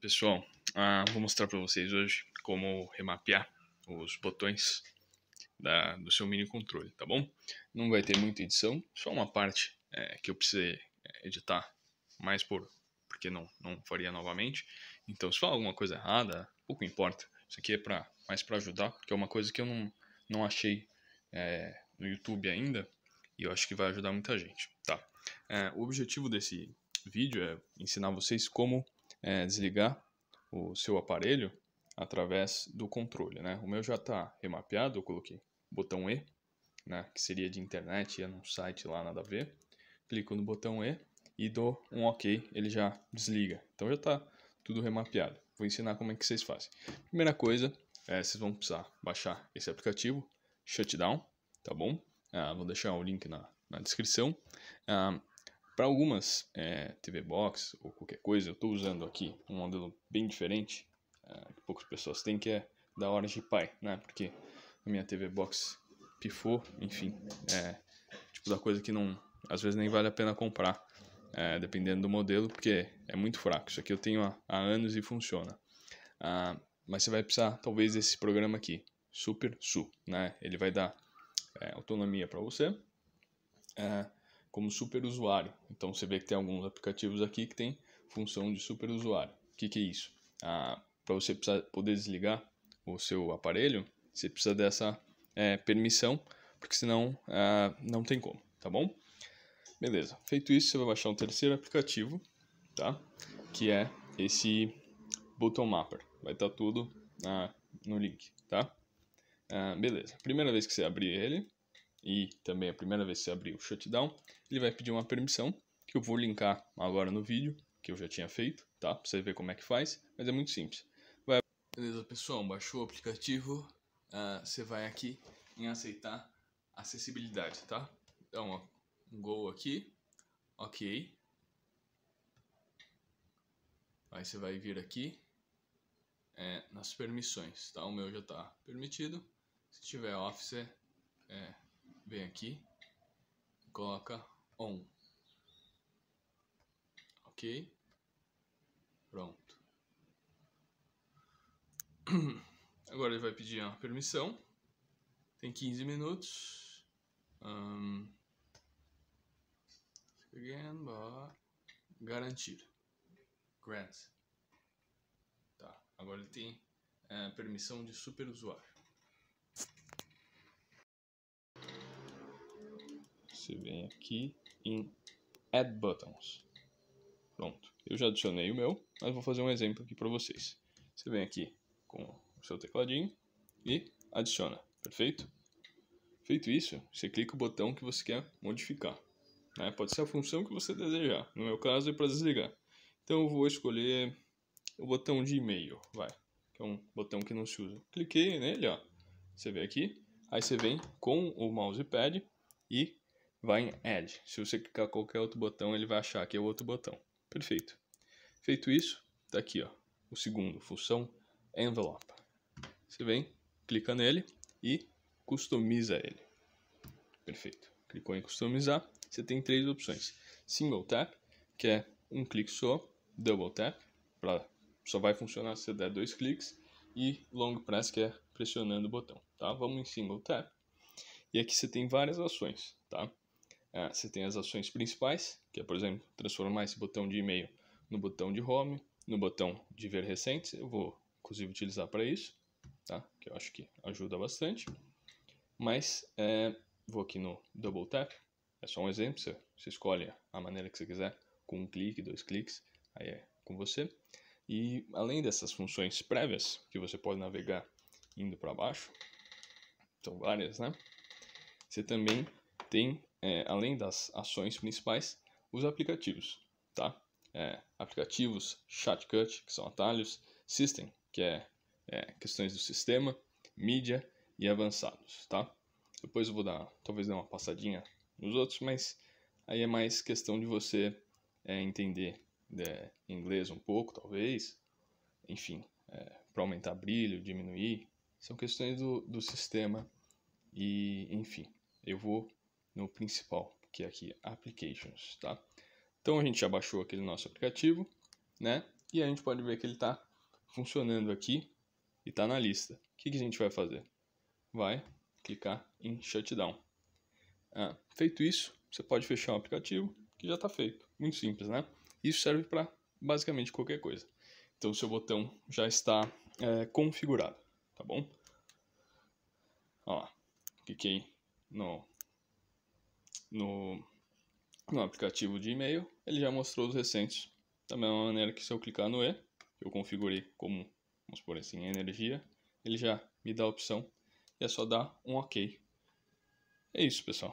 pessoal, ah, vou mostrar para vocês hoje como remapear os botões da, do seu mini controle, tá bom? Não vai ter muita edição, só uma parte é, que eu precisei é, editar mais por porque não, não faria novamente. Então, se for alguma coisa errada, pouco importa. Isso aqui é pra, mais para ajudar, porque é uma coisa que eu não, não achei é, no YouTube ainda e eu acho que vai ajudar muita gente, tá? É, o objetivo desse vídeo é ensinar vocês como é, desligar o seu aparelho através do controle, né? O meu já está remapeado, eu coloquei botão E, né, que seria de internet, ia num site lá, nada a ver. Clico no botão E e dou um OK, ele já desliga. Então já está tudo remapeado. Vou ensinar como é que vocês fazem. Primeira coisa, é, vocês vão precisar baixar esse aplicativo, Shutdown, tá bom? Ah, vou deixar o link na, na descrição. Ah, para algumas é, TV Box ou qualquer coisa, eu estou usando aqui um modelo bem diferente, é, que poucas pessoas têm, que é da Orange Pi, né? Porque a minha TV Box pifou, enfim, é tipo da coisa que não, às vezes nem vale a pena comprar, é, dependendo do modelo, porque é muito fraco. Isso aqui eu tenho há, há anos e funciona. Ah, mas você vai precisar talvez desse programa aqui, Super Su, né? Ele vai dar é, autonomia para você. Ah, como super usuário. Então você vê que tem alguns aplicativos aqui que tem função de super usuário. O que, que é isso? Ah, Para você poder desligar o seu aparelho, você precisa dessa é, permissão, porque senão ah, não tem como, tá bom? Beleza, feito isso, você vai baixar um terceiro aplicativo, tá? Que é esse Button Mapper. Vai estar tá tudo ah, no link, tá? Ah, beleza, primeira vez que você abrir ele, e também é a primeira vez que você abrir o shutdown, ele vai pedir uma permissão que eu vou linkar agora no vídeo que eu já tinha feito, tá? Pra você ver como é que faz, mas é muito simples. Vai... Beleza, pessoal, baixou o aplicativo, uh, você vai aqui em aceitar acessibilidade, tá? Dá um, go aqui, ok. Aí você vai vir aqui é, nas permissões, tá? O meu já está permitido. Se tiver Office é, vem aqui e coloca on. Ok? Pronto. Agora ele vai pedir a permissão. Tem 15 minutos. Um, again, garantir. Grant. Tá, agora ele tem é, permissão de super usuário você vem aqui em Add Buttons. Pronto, eu já adicionei o meu, mas vou fazer um exemplo aqui para vocês. Você vem aqui com o seu tecladinho e adiciona, perfeito? Feito isso, você clica o botão que você quer modificar. Né? Pode ser a função que você desejar, no meu caso é para desligar. Então eu vou escolher o botão de e-mail, vai, que é um botão que não se usa. Cliquei nele, ó. Você vê aqui, aí você vem com o mousepad e vai em Add. Se você clicar qualquer outro botão, ele vai achar que é o outro botão. Perfeito. Feito isso, tá aqui, ó, o segundo, função Envelope. Você vem, clica nele e customiza ele. Perfeito. Clicou em customizar, você tem três opções. Single tap, que é um clique só, double tap, pra, só vai funcionar se você der dois cliques, e long press, que é pressionando o botão, tá? Vamos em single tap. E aqui você tem várias ações, tá? É, você tem as ações principais, que é, por exemplo, transformar esse botão de e-mail no botão de home, no botão de ver recentes, eu vou inclusive utilizar para isso, tá? que eu acho que ajuda bastante. Mas é, vou aqui no double tap, é só um exemplo, você, você escolhe a maneira que você quiser, com um clique, dois cliques, aí é com você. E além dessas funções prévias, que você pode navegar indo para baixo, são várias, né? Você também tem é, além das ações principais, os aplicativos, tá? É, aplicativos, shortcut, que são atalhos, system, que é, é questões do sistema, mídia e avançados, tá? Depois eu vou dar, talvez dar uma passadinha nos outros, mas aí é mais questão de você é, entender é, inglês um pouco, talvez, enfim, é, para aumentar brilho, diminuir, são questões do, do sistema e, enfim, eu vou no principal, que é aqui Applications, tá? Então a gente já baixou aquele nosso aplicativo, né? E a gente pode ver que ele está funcionando aqui e está na lista. O que, que, a gente vai fazer? Vai clicar em Shutdown. Ah, feito isso, você pode fechar o aplicativo que já está feito. Muito simples, né? Isso serve para basicamente qualquer coisa. Então o seu botão já está é, configurado, tá bom? Ó, cliquei no no, no aplicativo de e-mail, ele já mostrou os recentes. Da mesma maneira que se eu clicar no E, que eu configurei como, vamos por assim, energia, ele já me dá a opção e é só dar um OK. É isso, pessoal.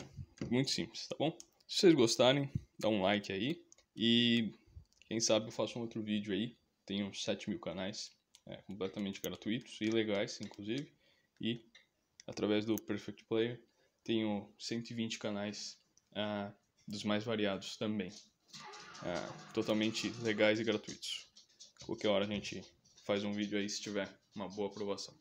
Muito simples, tá bom? Se vocês gostarem, dá um like aí e quem sabe eu faço um outro vídeo aí. tenho 7 mil canais é, completamente gratuitos e legais, inclusive. E através do Perfect Player tenho 120 canais ah, dos mais variados também. Ah, totalmente legais e gratuitos. Qualquer hora a gente faz um vídeo aí se tiver uma boa aprovação.